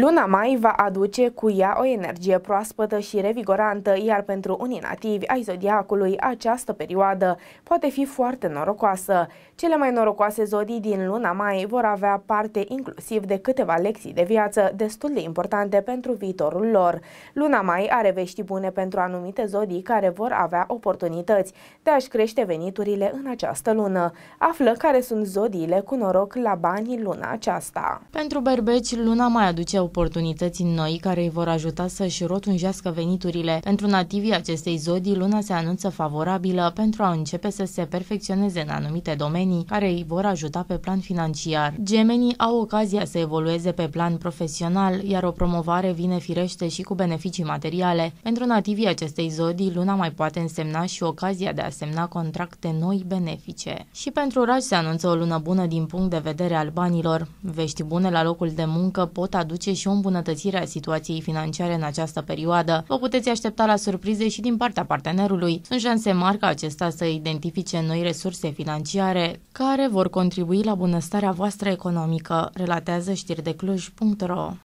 Luna mai va aduce cu ea o energie proaspătă și revigorantă, iar pentru unii nativi ai zodiacului, această perioadă poate fi foarte norocoasă. Cele mai norocoase zodii din luna mai vor avea parte inclusiv de câteva lecții de viață destul de importante pentru viitorul lor. Luna mai are vești bune pentru anumite zodii care vor avea oportunități de a-și crește veniturile în această lună. Află care sunt zodiile cu noroc la banii luna aceasta. Pentru berbeci, luna mai aduce oportunități noi care îi vor ajuta să-și rotunjească veniturile. Pentru nativii acestei zodii, luna se anunță favorabilă pentru a începe să se perfecționeze în anumite domenii care îi vor ajuta pe plan financiar. Gemenii au ocazia să evolueze pe plan profesional, iar o promovare vine firește și cu beneficii materiale. Pentru nativii acestei zodii, luna mai poate însemna și ocazia de a semna contracte noi benefice. Și pentru raj se anunță o lună bună din punct de vedere al banilor. Vești bune la locul de muncă pot aduce aduce și o îmbunătățire a situației financiare în această perioadă. Vă puteți aștepta la surprize și din partea partenerului. Sunt șanse mari ca acesta să identifice noi resurse financiare care vor contribui la bunăstarea voastră economică, relatează știri de Cluj.ro.